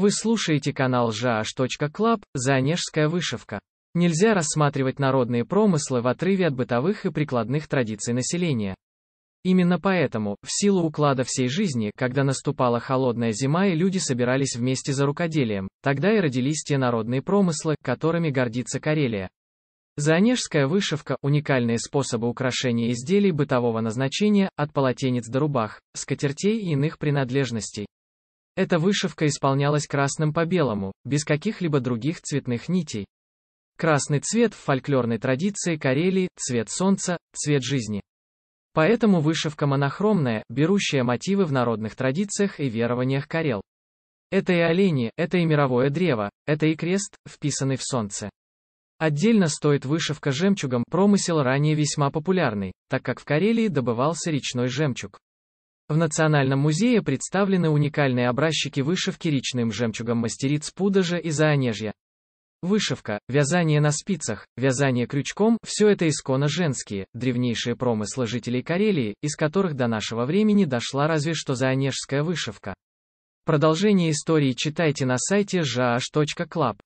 Вы слушаете канал jash.club, а Занежская вышивка. Нельзя рассматривать народные промыслы в отрыве от бытовых и прикладных традиций населения. Именно поэтому, в силу уклада всей жизни, когда наступала холодная зима и люди собирались вместе за рукоделием, тогда и родились те народные промыслы, которыми гордится Карелия. Занежская вышивка – уникальные способы украшения изделий бытового назначения, от полотенец до рубах, скатертей и иных принадлежностей. Эта вышивка исполнялась красным по белому, без каких-либо других цветных нитей. Красный цвет в фольклорной традиции Карелии – цвет солнца, цвет жизни. Поэтому вышивка монохромная, берущая мотивы в народных традициях и верованиях карел. Это и олени, это и мировое древо, это и крест, вписанный в солнце. Отдельно стоит вышивка жемчугом, промысел ранее весьма популярный, так как в Карелии добывался речной жемчуг. В Национальном музее представлены уникальные образчики вышивки речным жемчугом мастериц Пудожа и Заонежья. Вышивка, вязание на спицах, вязание крючком – все это исконно женские, древнейшие промыслы жителей Карелии, из которых до нашего времени дошла разве что заонежская вышивка. Продолжение истории читайте на сайте jh.club.